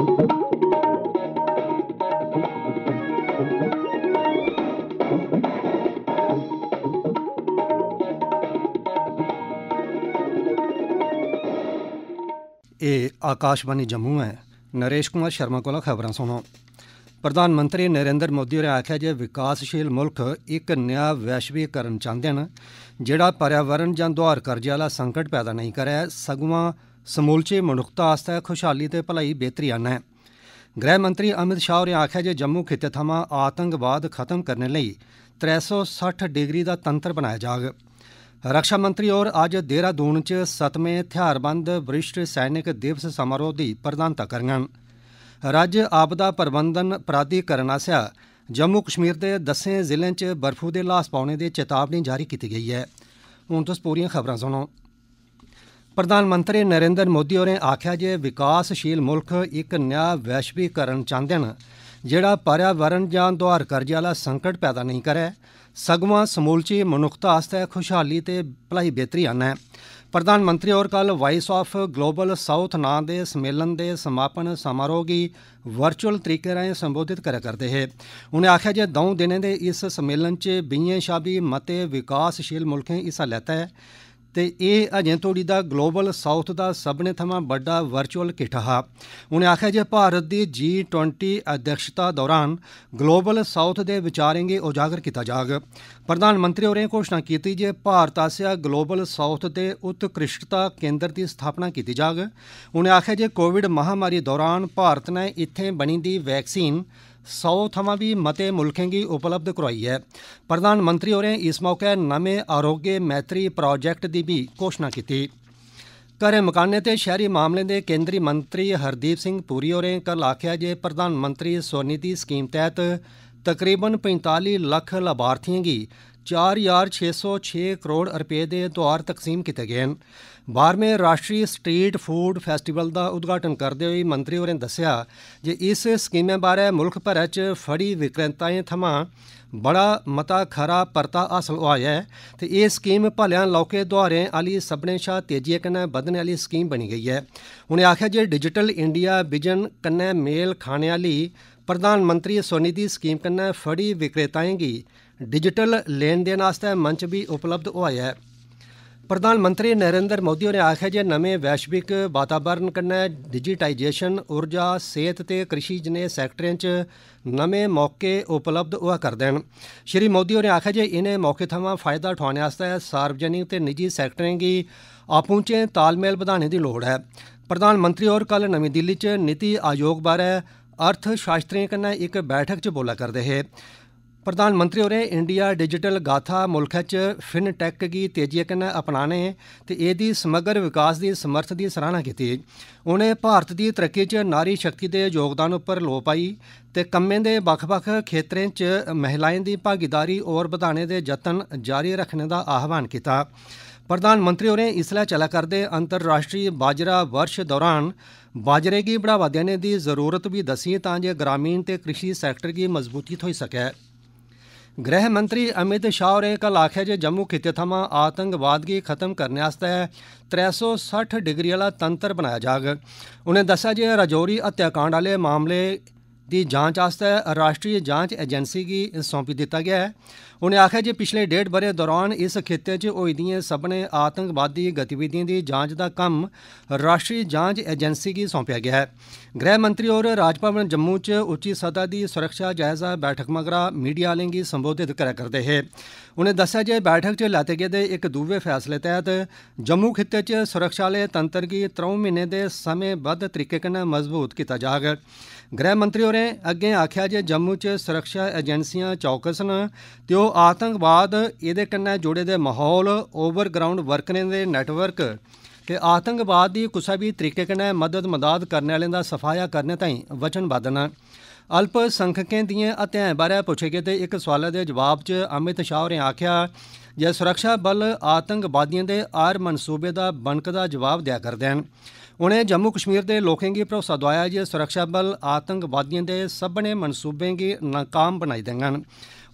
ਇਹ ਆਕਾਸ਼ਵਾਣੀ ਜੰਮੂ ਹੈ ਨਰੇਸ਼ ਕੁਮਾਰ ਸ਼ਰਮਾ ਕੋਲ ਖਬਰਾਂ ਸੁਣੋ ਪ੍ਰਧਾਨ ਮੰਤਰੀ ਨਰਿੰਦਰ ਮੋਦੀ ਹੋਰੇ ਆਖਿਆ ਜੇ ਵਿਕਾਸਸ਼ੀਲ ਮੁਲਕ ਇੱਕ ਨਿਆ ਵੈਸ਼ਵੀਕਰਨ ਚਾਹੁੰਦੇ ਹਨ ਜਿਹੜਾ ਪਰਿਆਵਰਣ ਜਾਂ ਦੁਆਰ ਕਰਜ਼ੇ ਵਾਲਾ ਸੰਕਟ ਪੈਦਾ ਨਹੀਂ ਕਰੇ ਸਗੋਂ ਸਮੂਲਚੇ ਮਨੁੱਖਤਾ ਵਾਸਤੇ ਖੁਸ਼ਹਾਲੀ ਤੇ ਭਲਾਈ ਬਿਹਤਰੀ ਆਣਾ ਹੈ ਗ੍ਰਹਿ ਮੰਤਰੀ ਅਮਿਤ ਸ਼ਾਹ ਨੇ ਆਖਿਆ ਜੇ ਜੰਮੂ ਖੇਤੇ ਥਮਾਂ ਆਤੰਕਵਾਦ ਖਤਮ ਕਰਨ ਲਈ 360 ਡਿਗਰੀ ਦਾ ਤੰਤਰ ਬਣਾਇਆ ਜਾਗ ਰੱਖਿਆ ਮੰਤਰੀ ਔਰ ਅੱਜ ਦੇਹਰਾਦੂਨ ਚ 7ਵੇਂ ਹਥਿਆਰਬੰਦ ਵਰਿਸ਼ਟ ਸੈਨਿਕ ਦਿਵਸ ਸਮਾਰੋਹ ਦੀ ਪ੍ਰਧਾਨਤਾ ਕਰਨਗੇ ਰਾਜ ਆਪਦਾ ਪ੍ਰਬੰਧਨ ਪ੍ਰਾਧੀਕਰਨ ਆਸਿਆ ਜੰਮੂ ਕਸ਼ਮੀਰ ਦੇ 10 ਜ਼ਿਲ੍ਹੇ ਚ ਬਰਫੂ ਦੇ ਲਾਸ ਪਾਉਣੇ ਦੇ ਚੇਤਾਵਨੀ ਜਾਰੀ ਕੀਤੀ ਗਈ ਹੈ ਹੁਣ ਤੋਂ ਸਪੂਰੀਆਂ ਖਬਰਾਂ ਸੁਣੋ प्रधानमंत्री नरेन्द्र मोदी होरें आक्खेआ जे विकासशील मुल्ख इक नेया वैश्वीकरण चाहन्दे न जेड़ा पर्यावरण जां दोआर कर्जे आला संकट पैदा नेई करै सगुआं समूलची मनुक्खता आस्तै खुशहाली ते भलाई बेहतरी आन्नै प्रधानमंत्री होर कल वाइस आफ ग्लोबल साउथ नां दे सम्मेलन दे समापन समारोह गी वर्चुअल तरीके राएं संबोधित करै करदे हे उनें आखेआ जे द'ऊं दिनें दे इस सम्मेलन च बीहें शा बी मते विकासशील मुल्खें हिस्सा लैता ऐ ਤੇ ਇਹ ਅਜੇ ਤੋੜੀ ਦਾ ਗਲੋਬਲ ਸਾਊਥ ਦਾ ਸਭਨੇ ਥਮਾਂ ਵੱਡਾ ਵਰਚੁਅਲ ਕਿੱਠ ਹਾ ਉਹਨੇ ਆਖਿਆ ਜੇ ਭਾਰਤ ਦੀ G20 ਅਧਿਕਸ਼ਤਾ ਦੌਰਾਨ ਗਲੋਬਲ ਸਾਊਥ ਦੇ ਵਿਚਾਰਾਂ ਉਜਾਗਰ ਕੀਤਾ ਜਾਗ ਪ੍ਰਧਾਨ ਮੰਤਰੀ ਹੋਰੇ ਘੋਸ਼ਣਾ ਕੀਤੀ ਜੇ ਭਾਰਤ ਆਸਿਆ ਗਲੋਬਲ ਸਾਊਥ ਦੇ ਉਤਕ੍ਰਿਸ਼ਟਤਾ ਕੇਂਦਰ ਦੀ ਸਥਾਪਨਾ ਕੀਤੀ ਜਾਗ ਉਹਨੇ ਆਖਿਆ ਜੇ ਕੋਵਿਡ ਮਹਾਮਾਰੀ ਦੌਰਾਨ ਭਾਰਤ ਨੇ ਇੱਥੇ ਬਣੀ ਦੀ ਵੈਕਸੀਨ 100 ਥਾਵਾਂ ਵੀ ਮਤੇ ਮੁਲਕਾਂ ਗੀ ਉਪਲਬਧ ਕਰਵਾਈ ਹੈ ਪ੍ਰਧਾਨ ਮੰਤਰੀ ਹੋਰੇ ਇਸ ਮੌਕੇ ਨਵੇਂ ਆਰੋਗ્ય ਮੈਤਰੀ ਪ੍ਰੋਜੈਕਟ ਦੀ ਵੀ ਘੋਸ਼ਣਾ ਕੀਤੀ ਕਰੇ ਮਕਾਨੇ ਤੇ ਸ਼ਹਿਰੀ ਮਾਮਲੇ ਦੇ ਕੇਂਦਰੀ ਮੰਤਰੀ ਹਰਦੀਪ ਸਿੰਘ ਪੂਰੀ ਹੋਰੇ ਕੱਲ ਆਖਿਆ ਜੇ ਪ੍ਰਧਾਨ ਮੰਤਰੀ ਸੋਨੀਦੀ ਸਕੀਮ ਤਹਿਤ ਤਕਰੀਬਨ 45 ਲੱਖ ਲਾਭਾਰਥੀਆਂ ਦੀ 4606 ਕਰੋੜ ਰੁਪਏ ਦੇ ਦੁਆਰ ਤਕਸੀਮ ਕੀਤੇ ਗਏ ਹਨ 12ਵੇਂ ਰਾਸ਼ਟਰੀ ਸਟਰੀਟ ਫੂਡ ਫੈਸਟੀਵਲ ਦਾ ਉਦਘਾਟਨ ਕਰਦੇ ਹੋਏ ਮੰਤਰੀ ਨੇ ਦੱਸਿਆ ਜੇ ਇਸ ਸਕੀਮਾਂ ਬਾਰੇ ਮੁਲਕ ਭਰ ਚ ਫੜੀ ਵਿਕਰੇਤਾਵਾਂ ਥਮਾਂ ਬੜਾ ਮਤਾ ਖਰਾ ਪਰਤਾ ਹਾਸਲ ਹੋਇਆ ਹੈ ਤੇ ਇਹ ਸਕੀਮ ਭਲਿਆਂ ਲੋਕੇ ਦੁਆਰੇ ਅਲੀ ਸਬਨੇ ਸ਼ਾ ਤੇਜ਼ੀ ਕਨੇ ਵਧਣ ਵਾਲੀ ਸਕੀਮ ਬਣੀ ਗਈ ਹੈ ਉਹਨੇ ਆਖਿਆ ਜੇ ਡਿਜੀਟਲ ਇੰਡੀਆ ਵਿਜਨ ਕਨੇ ਮੇਲ ਖਾਣੇ ਵਾਲੀ प्रधानमंत्री स्वनिधि स्कीम कन्नै फड़ी विक्रेताएं गी डिजिटल लेन देन आस्तै मंच बी उपलब्ध होआ ऐ प्रधानमंत्री नरेन्द्र मोदी होरें आखेआ जे नमें वैश्विक वातावरण कन्नै डिजिटाइजेशन ऊर्जा सेहत ते कृषि जनेह् सैक्टरें च नमें मौके उपलब्ध होआ करदे न श्री मोदी होरें आखेआ जे इनें मौकें थमां फायदा ठोआने आस्तै सार्वजनिक ते निजी सैक्टरें गी आपूं चें तालमेल बधाने दी लोड़ ऐ प्रधानमंत्री होर कल नमीं दिल्ली च नीति आयोग बारै अर्थ शास्त्रियें कन्नै इक बैठक च बोला करदे हे प्रधानमंत्री होरें इंडिया डिजिटल गाथा मुल्खै च फिनटेक गी तेजियै कन्नै अपनाने ते एह्दी समग्र विकास दी समर्थ दी सराहना कीती उनें भारत दी तरक्की च नारी शक्ति दे योगदान उप्पर लो पाई ते कम्में दे बक्ख बक्ख खेत्तरें च महिलाएं दी भागीदारी होर बधाने दे जतन जारी रखने दा आह्वान कीता प्रधानमंत्री होरें इसलै चला करदे अंतर्राष्ट्रीय बाजरा वर्ष दौरान ਬਾਜਰੇ ਕੀ ਬੜਾਵਾ ਦੇਣ ਦੀ ਜ਼ਰੂਰਤ ਵੀ ਦਸੀ ਤਾਂ ਜੇ ਗ੍ਰਾਮੀਣ ਤੇ ਕ੍ਰਿਸ਼ੀ ਸੈਕਟਰ ਕੀ ਮਜ਼ਬੂਤੀ ਹੋਈ ਸਕੇ ਗ੍ਰਹਿ ਮੰਤਰੀ ਅਮਿਤ ਸ਼ਾਹ ਨੇ ਕੱਲ ਆਖਿਆ ਜੇ ਜੰਮੂ ਖਿੱਤੇ ਥਮਾਂ ਆਤੰਕਵਾਦ ਕੀ ਖਤਮ ਕਰਨ ਵਾਸਤੇ 360 ਡਿਗਰੀ ਵਾਲਾ ਤੰਤਰ ਬਣਾਇਆ ਜਾਗ ਉਹਨੇ ਦੱਸਿਆ ਜੇ ਰਾਜੌਰੀ ਹੱਤਿਆਕਾਂਡ ਵਾਲੇ ਮਾਮਲੇ ਦੀ ਜਾਂਚ ਵਾਸਤੇ ਰਾਸ਼ਟਰੀ ਜਾਂਚ ਏਜੰਸੀ ਕੀ ਸੌਂਪੀ ਦਿੱਤਾ ਗਿਆ ਹੈ ਉਨੇ ਆਖਿਆ ਜੇ ਪਿਛਲੇ ਡੇਢ ਬਰੇ ਦੌਰਾਨ ਇਸ ਖੇਤੇ 'ਚ ਹੋਈ ਦੀਆਂ ਸਭਨੇ ਆਤੰਕਵਾਦੀ ਗਤੀਵਿਧੀਆਂ ਦੀ ਜਾਂਚ ਦਾ ਕੰਮ ਰਾਸ਼ਟਰੀ ਜਾਂਚ ਏਜੰਸੀ ਕੀ ਸੌਂਪਿਆ ਗਿਆ ਹੈ ਗ੍ਰਹਿ ਮੰਤਰੀ ਔਰ ਰਾਜਪਾਲ ਜੰਮੂ 'ਚ ਉੱਚੀ ਸਦਾ ਦੀ ਸੁਰੱਖਿਆ ਜਾਇਜ਼ਾ ਬੈਠਕ ਮਗਰਾ ਮੀਡੀਆ ਵਾਲਿਆਂ ਕੀ ਸੰਬੋਧਿਤ ਕਰਿਆ ਕਰਦੇ ਹੈ ਉਨੇ ਦੱਸਿਆ ਜੇ ਬੈਠਕ 'ਚ ਲਾਤੇ ਗਏ ਦੇ ਇੱਕ ਦੂਵੇ ਫੈਸਲੇ ਤਹਿਤ ਜੰਮੂ ਖੇਤੇ 'ਚ ਸੁਰੱਖਿਆ ਲਈ ਤੰਤਰ ਕੀ 3 ਮਹੀਨੇ ਦੇ ਸਮੇਂ ਵੱਧ ਤਰੀਕੇ ਕਨ ਮਜ਼ਬੂਤ ਕੀਤਾ ਜਾਗਰ ਗ੍ਰਹਿ ਮੰਤਰੀ ਹੋਰੇ ਅੱਗੇ ਆਖਿਆ ਜੇ ਜੰਮੂ 'ਚ ਸੁਰੱਖਿਆ ਏਜੰਸੀਆਂ ਚੌਕਸ ਨ ਤੇ ਉਹ ਆਤੰਕਵਾਦ ਇਹਦੇ ਕੰਨੇ ਜੁੜੇ ਦੇ ਮਾਹੌਲ ਓਵਰਗਰਾਉਂਡ ਵਰਕਰਿੰਗ ਦੇ ਨੈਟਵਰਕ ਤੇ ਆਤੰਕਵਾਦ ਦੀ ਕੁਸਾ ਵੀ ਤਰੀਕੇ ਕੰਨੇ ਮਦਦ ਮਦਦ ਕਰਨ ਵਾਲਿਆਂ ਦਾ ਸਫਾਇਆ ਕਰਨ ਤਾਈਂ ਵਚਨ ਬਦਨਾ ਅਲਪ ਸੰਖਕਾਂ ਦੀਆਂ ਅਤਿਆਂ ਬਾਰੇ ਪੁੱਛੇ ਗਏ ਤੇ ਇੱਕ ਸਵਾਲ ਦੇ ਜਵਾਬ 'ਚ ਅਮਿਤ ਸ਼ਾਹ ਨੇ ਆਖਿਆ ਜੇ ਸੁਰੱਖਿਆ ਬਲ ਆਤੰਕਵਾਦੀਆਂ ਦੇ ਆਰ ਮਨਸੂਬੇ ਦਾ ਬਣਕਦਾ ਜਵਾਬ ਦਿਆ ਕਰਦੇ ਹਨ ਉਨੇ ਜੰਮੂ ਕਸ਼ਮੀਰ ਦੇ ਲੋਕਾਂ ਦੀ ਭਰੋਸਾ ਦਵਾਇਆ ਜੇ ਸੁਰੱਖਿਆ ਬਲ ਆਤੰਕਵਾਦੀਆਂ ਦੇ ਸਭਨੇ ਮਨਸੂਬੇ ਕੀ ناکਾਮ ਬਣਾਈ ਦੇਣਗੇ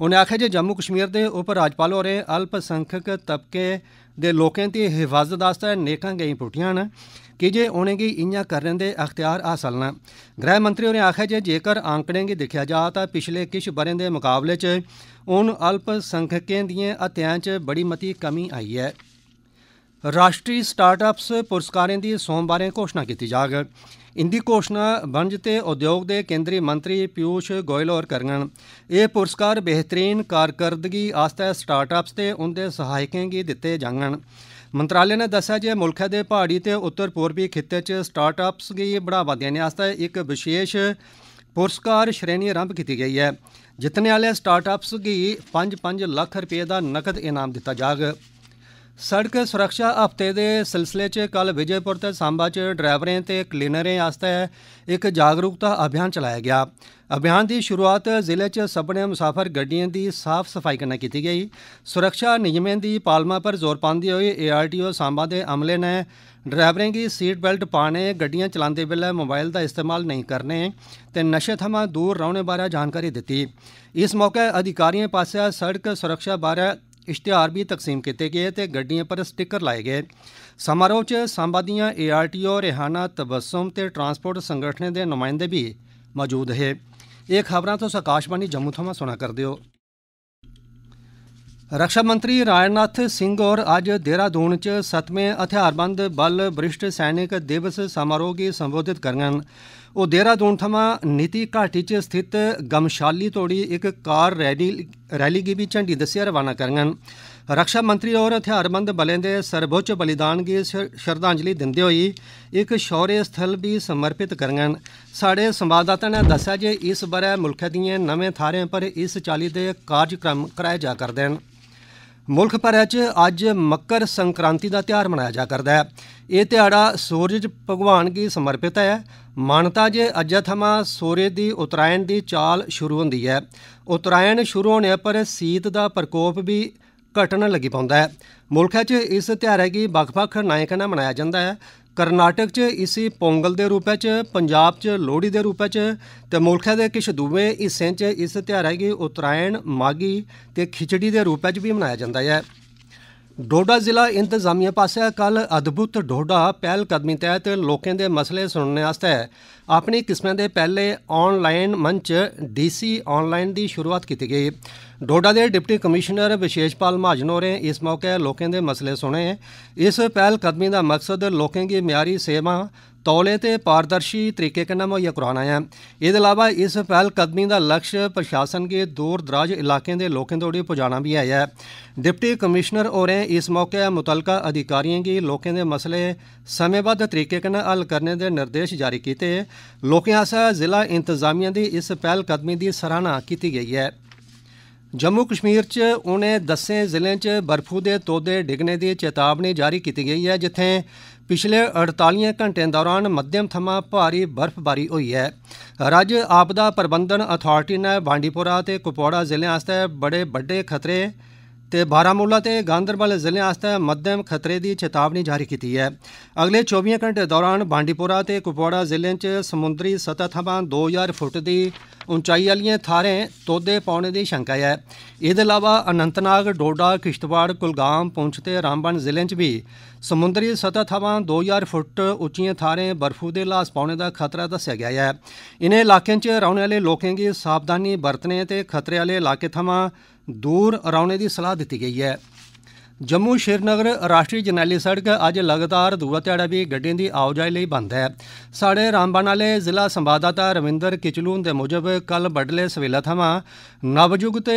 ਉਹਨੇ ਆਖਿਆ ਜੇ ਜੰਮੂ ਕਸ਼ਮੀਰ ਦੇ ਉਪ ਰਾਜਪਾਲ ਹੋਰੇ ਅਲਪ ਸੰਖਕ ਤਬਕੇ ਦੇ ਲੋਕਾਂ ਦੀ ਹਿਫਾਜ਼ਤ ਵਾਸਤੇ ਨੇਕਾਂ ਗਈ ਪੁੱਟੀਆਂ ਨੇ ਕਿ ਜੇ ਉਹਨੇ ਕੀ ਇੰਜਾਂ ਕਰਨ ਦੇ ਅਖਤਿਆਰ ਹਾਸਲ ਨਾ ਗ੍ਰਹਿ ਮੰਤਰੀ ਹੋਰੇ ਆਖਿਆ ਜੇ ਜੇਕਰ ਆਂਕੜੇ ਕੀ ਦੇਖਿਆ ਜਾ ਤਾਂ ਪਿਛਲੇ ਕਿਛ ਬਰੇ ਦੇ ਮੁਕਾਬਲੇ ਚ ਉਹਨ ਅਲਪ ਸੰਖਕਾਂ ਦੀਆਂ ਹਤਿਆਂ ਚ ਬੜੀ ਮਤੀ ਕਮੀ ਆਈ ਹੈ ਰਾਸ਼ਟਰੀ ਸਟਾਰਟਅਪਸ ਪੁਰਸਕਾਰਾਂ ਦੀ ਸੋਮਵਾਰੇ ਘੋਸ਼ਣਾ ਕੀਤੀ ਜਾਗ ਇੰਦੀ ਘੋਸ਼ਣਾ ਵਣਜ ਤੇ ਉਦਯੋਗ ਦੇ ਕੇਂਦਰੀ ਮੰਤਰੀ ਪਿਊਸ਼ ਗੋਇਲ ਹੋਰ ਕਰਨਗਣ ਇਹ ਪੁਰਸਕਾਰ ਬਿਹਤਰੀਨ ਕਾਰਗਰਦਗੀ ਆਸਤੇ ਸਟਾਰਟਅਪਸ ਤੇ ਉਹਦੇ ਸਹਾਇਕਾਂ ਕੀ ਦਿੱਤੇ ਜਾਣਗਣ ਮੰਤਰਾਲੇ ਨੇ ਦੱਸਿਆ ਜੇ ਮੁਲਕ ਦੇ ਪਹਾੜੀ ਤੇ ਉੱਤਰ ਪੂਰਬੀ ਖਿੱਤੇ 'ਚ ਸਟਾਰਟਅਪਸ ਦੀ ਬੜਾਵਾ ਦੇਣ ਵਾਸਤੇ ਇੱਕ ਵਿਸ਼ੇਸ਼ ਪੁਰਸਕਾਰ ਸ਼੍ਰੇਣੀ ਆਰੰਭ ਕੀਤੀ ਗਈ ਹੈ ਜਿਤਨੇ ਵਾਲੇ ਸਟਾਰਟਅਪਸ ਦੀ 5-5 ਲੱਖ ਰੁਪਏ ਦਾ ਨਕਦ ਇਨਾਮ ਦਿੱਤਾ ਜਾਵੇਗਾ ਸੜਕ ਸੁਰੱਖਿਆ ਹਫਤੇ ਦੇ ਸਿਲਸਿਲੇ 'ਚ ਕੱਲ ਵਿਜੇਪੁਰ ਤੇ ਸਾਂਬਾ 'ਚ ਡਰਾਈਵਰਾਂ ਤੇ ਕਲੀਨਰਾਂ ਆਸਤੇ ਇੱਕ ਜਾਗਰੂਕਤਾ ਅਭਿਆਨ ਚਲਾਇਆ ਗਿਆ ਅਭਿਆਨ ਦੀ ਸ਼ੁਰੂਆਤ ਜ਼ਿਲ੍ਹੇ 'ਚ ਸਭਨੇ ਮੁਸਾਫਰ ਗੱਡੀਆਂ ਦੀ ਸਾਫ਼ ਸਫਾਈ ਕਰਨਾ ਕੀਤੀ ਗਈ ਸੁਰੱਖਿਆ ਨਿਯਮਾਂ ਦੀ ਪਾਲਮਾ ਪਰ ਜ਼ੋਰ ਪਾਉਂਦੇ ਹੋਈ ਏਆਰਟੀਓ ਸਾਂਬਾ ਦੇ ਅਮਲੇ ਨੇ ਡਰਾਈਵਰਾਂ ਦੀ ਸੀਟ ਬੈਲਟ ਪਾਣੇ ਗੱਡੀਆਂ ਚਲਾਉਂਦੇ ਵੇਲੇ ਮੋਬਾਈਲ ਦਾ ਇਸਤੇਮਾਲ ਨਹੀਂ ਕਰਨੇ ਤੇ ਨਸ਼ੇ ਥਮਾਂ ਦੂਰ ਰਹਿਣੇ ਬਾਰੇ ਜਾਣਕਾਰੀ ਦਿੱਤੀ ਇਸ ਮੌਕੇ ਅਧਿਕਾਰੀਆਂ ਪਾਸੇ ਸੜਕ ਸੁਰੱਖਿਆ ਬਾਰੇ ਇਸ਼ਤਿਹਾਰ ਵੀ ਤਕਸੀਮ ਕੀਤੇ ਗਏ ਤੇ ਗੱਡੀਆਂ ਪਰ ਸਟicker ਲਾਏ ਗਏ ਸਮਾਰੋਹ 'ਚ ਸੰਬਾਦੀਆਂ ਏਆਰਟੀਓ ਰਹਿਾਨਾ ਤਬਸਮ ਤੇ ਟਰਾਂਸਪੋਰਟ ਸੰਗਠਨ ਦੇ ਨੁਮਾਇੰਦੇ ਵੀ ਮੌਜੂਦ ਹੈ ਇਹ ਖਬਰਾਂ ਤੋਂ ਆਕਾਸ਼ਵਾਣੀ ਜੰਮੂ ਤੋਂ ਸੁਣਾ ਕਰਦੇ ਹੋ ਰੱਖਿਆ ਮੰਤਰੀ ਰਾਜਨਾਥ ਸਿੰਘ ਹੋਰ ਅੱਜ ਦੇਹਰਾਦੂਨ ਚ 7ਵੇਂ ਹਥਿਆਰਬੰਦ ਬਲ ਬ੍ਰਿਸ਼ਟ ਸੈਨਿਕ ਦਿਵਸ ਸਮਾਰੋਹ ਕੀ ਸੰਬੋਧਿਤ ਕਰਨਗੇ ਉਹ ਦੇਹਰਾਦੂਨ ਥਮਾ ਨੀਤੀ ਘਾਟੀ ਚ ਸਥਿਤ ਗਮਸ਼ਾਲੀ ਤੋੜੀ ਇੱਕ ਕਾਰ ਰੈਲੀ ਰੈਲੀ ਕੀ ਵੀ ਝੰਡੀ ਦਸਿਆ ਰਵਾਨਾ ਕਰਨਗੇ ਰੱਖਿਆ ਮੰਤਰੀ ਹੋਰ ਹਥਿਆਰਬੰਦ ਬਲਾਂ ਦੇ ਸਰਵੋੱਚ ਬਲੀਦਾਨ ਕੀ ਸ਼ਰਧਾਂਜਲੀ ਦਿੰਦੇ ਹੋਈ ਇੱਕ ਸ਼ੌਰਯ ਸਥਲ ਵੀ ਸਮਰਪਿਤ ਕਰਨਗੇ ਸਾਡੇ ਸੰਵਾਦਦਾਤਾ ਨੇ ਦੱਸਿਆ ਜੇ ਇਸ ਬਾਰੇ ਮੁਲਕ ਦੀਆਂ ਨਵੇਂ ਥਾਰਿਆਂ ਪਰ ਇਸ ਚਾਲੀ ਦੇ ਕਾਰਜਕ੍ਰਮ ਕਰਾਇਆ ਜਾ ਕਰਦੇ ਹਨ ਮੁਲਕ ਭਰਿਆ 'ਚ ਅੱਜ ਮਕਰ ਸੰਕ੍ਰਾਂਤੀ ਦਾ ਤਿਹਾੜ ਮਨਾਇਆ ਜਾ ਕਰਦਾ ਹੈ ਇਹ ਤਿਹਾੜਾ ਸੂਰਜ ਭਗਵਾਨ ਕੀ ਸਮਰਪਿਤ ਹੈ ਮਾਨਤਾ ਜੇ ਥਮਾ ਸੂਰਜ ਦੀ ਉਤਰਾਇਣ ਦੀ ਚਾਲ ਸ਼ੁਰੂ ਹੁੰਦੀ ਹੈ ਉਤਰਾਇਣ ਸ਼ੁਰੂ ਹੋਣੇ ਪਰ ਸੀਤ ਦਾ ਪ੍ਰਕੋਪ ਵੀ ਘਟਣ ਲੱਗੀ ਪਉਂਦਾ ਹੈ ਮੁਲਕ 'ਚ ਇਸ ਤਿਹਾਰੇ ਕੀ ਵੱਖ-ਵੱਖ ਨਾਇਕਾਂ ਨਾਲ ਮਨਾਇਆ ਜਾਂਦਾ ਹੈ ਕਰਨਾਟਕ 'ਚ ਇਸੇ ਪੋਂਗਲ ਦੇ ਰੂਪ ਵਿੱਚ ਪੰਜਾਬ 'ਚ ਲੋਹੜੀ ਦੇ ਰੂਪ ਵਿੱਚ ਤੇ ਮੁਲਕ ਦੇ ਕਿਛ ਦੂਵੇਂ ਹਿੱਸਿਆਂ 'ਚ ਇਸ ਤਿਹਾਰੇ ਕੀ ਉਤਰਾਇਣ ਮਾਗੀ ਤੇ ਖਿਚੜੀ ਦੇ ਰੂਪ ਵਿੱਚ ਵੀ ਮਨਾਇਆ ਜਾਂਦਾ ਹੈ ਡੋਡਾ ਜ਼ਿਲ੍ਹਾ ਇੰਤਜ਼ਾਮੀਆ ਪਾਸੇ ਕੱਲ ਅਦਭੁਤ ਡੋਡਾ ਪਹਿਲ ਕਦਮੀ ਤਹਿਤ ਲੋਕਾਂ ਦੇ ਮਸਲੇ ਸੁਣਨ ਵਾਸਤੇ ਆਪਣੀ ਕਿਸਮਾਂ ਦੇ ਪਹਿਲੇ ਆਨਲਾਈਨ ਮੰਚ ਡੀਸੀ ਆਨਲਾਈਨ ਦੀ ਸ਼ੁਰੂਆਤ ਕੀਤੀ ਗਈ ਡੋਡਾ ਦੇ ਡਿਪਟੀ ਕਮਿਸ਼ਨਰ ਵਿਸ਼ੇਸ਼ਪਾਲ ਮਹਾਜਨ ਹੋਰੇ ਇਸ ਮੌਕੇ ਲੋਕਾਂ ਦੇ ਮਸਲੇ ਸੁਣੇ ਇਸ ਪਹਿਲ ਕਦਮੀ ਦਾ ਮਕਸਦ ਲੋਕਾਂ ਦੀ ਮਿਆਰੀ ਸੇਵਾ ਤੌਲੇ ਤੇ ਪਾਰਦਰਸ਼ੀ ਤਰੀਕੇ ਕੰਨਾ ਮੋਇਆ ਆਇਆ ਹੈ ਦੇ ਇਲਾਵਾ ਇਸ ਪਹਿਲ ਕਦਮੀ ਦਾ ਲਕਸ਼ ਪ੍ਰਸ਼ਾਸਨ ਦੇ ਦੂਰ ਦਰਾਜ ਇਲਾਕਿਆਂ ਦੇ ਲੋਕਾਂ ਤੋੜੀ ਪਹੁੰਚਾਣਾ ਵੀ ਆਇਆ ਡਿਪਟੀ ਕਮਿਸ਼ਨਰ ਹੋਰੇ ਇਸ ਮੌਕੇ ਮੁਤਲਕਾ ਅਧਿਕਾਰੀਆਂ ਦੀ ਲੋਕਾਂ ਦੇ ਮਸਲੇ ਸਮੇਂਬੱਧ ਤਰੀਕੇ ਕੰਨਾ ਹੱਲ ਕਰਨ ਦੇ ਨਿਰਦੇਸ਼ ਜਾਰੀ ਕੀਤੇ ਲੋਕਾਂ ਆਸਾ ਜ਼ਿਲ੍ਹਾ ਇੰਤਜ਼ਾਮੀਆਂ ਦੀ ਇਸ ਪਹਿਲ ਕਦਮੀ ਦੀ ਸਰਾਹਨਾ ਕੀਤੀ ਗਈ ਹੈ ਜੰਮੂ ਕਸ਼ਮੀਰ 'ਚ ਉਹਨੇ ਦੱਸੇ ਜ਼ਿਲ੍ਹੇ 'ਚ ਬਰਫੂ ਦੇ ਤੋਦੇ ਡਿਗਨੇ ਦੀ ਚੇਤਾਵਨੀ ਜਾਰੀ ਕੀਤੀ ਗਈ ਹੈ ਜਿੱਥੇ ਪਿਛਲੇ 48 ਘੰਟਿਆਂ ਦੌਰਾਨ ਮੱਧਮ ਥਮਾ ਭਾਰੀ ਬਰਫ਼ਬਾਰੀ ਹੋਈ ਹੈ ਰਾਜ ਆਪਦਾ ਪ੍ਰਬੰਧਨ ਅਥਾਰਟੀ ਨੇ ਬਾਂਡੀਪੋਰਾ ਤੇ ਕੁਪੋੜਾ ਜ਼ਿਲ੍ਹਿਆਂ ਵਾਸਤੇ ਬੜੇ ਵੱਡੇ ਖਤਰੇ ਤੇ ਬਾਰਾਮੂਲਾ ਤੇ ਗਾਂਦਰਬਲ ਜ਼ਿਲ੍ਹੇ ਆਸਤੇ ਮੱਧਮ ਖਤਰੇ ਦੀ ਚੇਤਾਵਨੀ ਜਾਰੀ ਕੀਤੀ ਹੈ ਅਗਲੇ 24 ਘੰਟੇ ਦੌਰਾਨ ਬਾਂਡੀਪੋਰਾ ਤੇ ਕੁਪਵਾੜਾ ਜ਼ਿਲ੍ਹੇ 'ਚ ਸਮੁੰਦਰੀ ਸਤਹ ਥਾਂ 2000 ਫੁੱਟ ਦੀ ਉਚਾਈ ਵਾਲੀਆਂ ਥਾਰੇ ਤੋਦੇ ਪਾਉਣ ਦੀ ਸ਼ੰਕਾ ਹੈ ਇਹਦੇ ਇਲਾਵਾ ਅਨੰਤਨਾਗ ਡੋਡਾ ਕਿਸ਼ਤਵਾੜ ਕੁਲਗਾਮ ਪੁੰਛ ਤੇ ਰਾਮਬਨ ਜ਼ਿਲ੍ਹੇ 'ਚ ਵੀ ਸਮੁੰਦਰੀ ਸਤਹ ਥਾਂ 2000 ਫੁੱਟ ਉੱਚੀਆਂ ਥਾਰੇ ਬਰਫੂ ਦੇ ਲਾਸ ਪਾਉਣ ਦਾ ਖਤਰਾ ਦੱਸਿਆ ਗਿਆ ਹੈ ਇਨੇ ਇਲਾਕਿਆਂ 'ਚ ਰਹਿਣ ਵਾਲੇ ਲੋਕਾਂ ਦੀ ਸਾਵਧਾਨੀ ਵਰਤਣੇ ਤੇ ਖਤਰੇ ਵਾਲੇ ਇਲਾਕੇ ਥਾਂ ਦੂਰ ਅਰਾਉਣੇ ਦੀ ਸਲਾਹ ਦਿੱਤੀ ਗਈ ਹੈ ਜੰਮੂ ਸ਼੍ਰੀਨਗਰ ਰਾਸ਼ਟਰੀ ਜਰਨੈਲੀ ਸੜਕ ਅੱਜ ਲਗਾਤਾਰ ਦੂਆ ਤਿਆੜਾ ਵੀ ਗੱਡੀਆਂ ਦੀ ਆਵਾਜਾਈ ਲਈ ਬੰਦ ਹੈ ਸਾਡੇ ਰਾਮਬਾਨ ਵਾਲੇ ਜ਼ਿਲ੍ਹਾ ਸੰਵਾਦਦਾਤਾ ਰਵਿੰਦਰ ਕਿਚਲੂਨ ਦੇ ਮੁਜਬ ਕੱਲ ਬੜਲੇ ਸਵੇਲਾ ਥਮਾ ਨਵਜੁਗ ਤੇ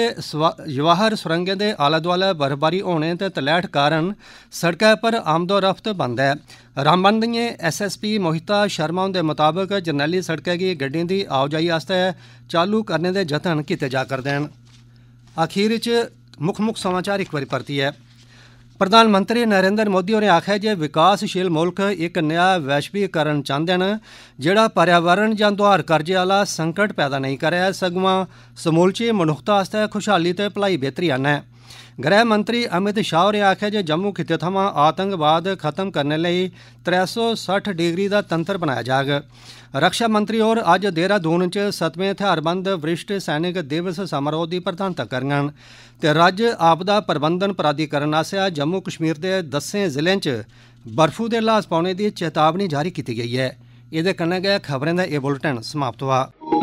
ਜਵਾਹਰ ਸੁਰੰਗਾਂ ਦੇ ਆਲਾ ਦੁਆਲਾ ਬਰਫਬਾਰੀ ਹੋਣੇ ਤੇ ਤਲੈਟ ਕਾਰਨ ਸੜਕਾਂ ਪਰ ਆਮਦੋ ਰਫਤ ਬੰਦ ਹੈ ਰਾਮਬਾਨ ਦੇ ਐਸਐਸਪੀ ਮੋਹਿਤਾ ਸ਼ਰਮਾ ਦੇ ਮੁਤਾਬਕ ਜਰਨੈਲੀ ਸੜਕਾਂ ਦੀ ਗੱਡੀਆਂ ਦੀ ਆਵਾਜਾਈ ਆਸਤੇ ਚਾਲੂ ਕਰਨ ਦੇ ਯਤਨ ਕੀਤੇ ਜਾ ਕਰਦੇ ਹਨ ਅਖੀਰ ਵਿੱਚ ਮੁੱਖ ਮੁੱਖ ਸਮਾਚਾਰ ਇੱਕ ਵਾਰੀ ਪਰਤੀ ਹੈ ਪ੍ਰਧਾਨ ਮੰਤਰੀ ਨਰਿੰਦਰ ਮੋਦੀ ਹੋਰੇ ਆਖਿਆ ਜੇ ਵਿਕਾਸਸ਼ੀਲ ਮੁਲਕ ਇੱਕ ਨਵਾਂ ਵੈਸ਼ਵੀਕਰਨ ਚਾਹੁੰਦੇ ਹਨ ਜਿਹੜਾ ਪਰਿਆਵਰਣ ਜਾਂ ਦੁਹਾਰ ਕਰਜ਼ੇ ਵਾਲਾ ਸੰਕਟ ਪੈਦਾ ਨਹੀਂ ਕਰਿਆ ਸਗਮਾ ਸਮੂਲਚੀ ਮਨੁੱਖਤਾ ਵਾਸਤੇ ਖੁਸ਼ਹਾਲੀ ਤੇ ਭਲਾਈ ਬਿਹਤਰੀ ਆਣਾ ਹੈ ਗ੍ਰਹਿ ਮੰਤਰੀ ਅਮਿਤ ਸ਼ਾਹ ਨੇ ਆਖਿਆ ਜੇ ਜੰਮੂ ਖਿੱਤੇ ਥਮਾਂ ਆਤੰਕਵਾਦ ਖਤਮ ਕਰਨ ਲਈ 360 ਡਿਗਰੀ ਦਾ ਤੰਤਰ ਬਣਾਇਆ ਜਾਗ ਰੱਖਿਆ ਮੰਤਰੀ ਹੋਰ ਅੱਜ ਦੇਹਰਾਦੂਨ ਚ ਸਤਵੇਂ ਹਥਿਆਰਬੰਦ ਵਰਿਸ਼ਠ ਸੈਨਿਕ ਦਿਵਸ ਸਮਾਰੋਹ ਦੀ ਪ੍ਰਧਾਨਤਾ ਕਰਨਗੇ ਤੇ ਰਾਜ ਆਪਦਾ ਪ੍ਰਬੰਧਨ ਪ੍ਰਾਧਿਕਰਨ ਆਸਿਆ ਜੰਮੂ ਕਸ਼ਮੀਰ ਦੇ ਦਸੇ ਜ਼ਿਲ੍ਹੇ ਚ ਬਰਫੂ ਦੇ ਲਾਸ ਪਾਉਣੇ ਦੀ ਚੇਤਾਵਨੀ ਜਾਰੀ ਕੀਤੀ ਗਈ ਹੈ ਇਹਦੇ ਕੰਨ ਗਿਆ ਖਬਰਾਂ ਦਾ ਇਹ ਬੁਲੇਟਿਨ ਸਮਾਪਤ ਹੋਇਆ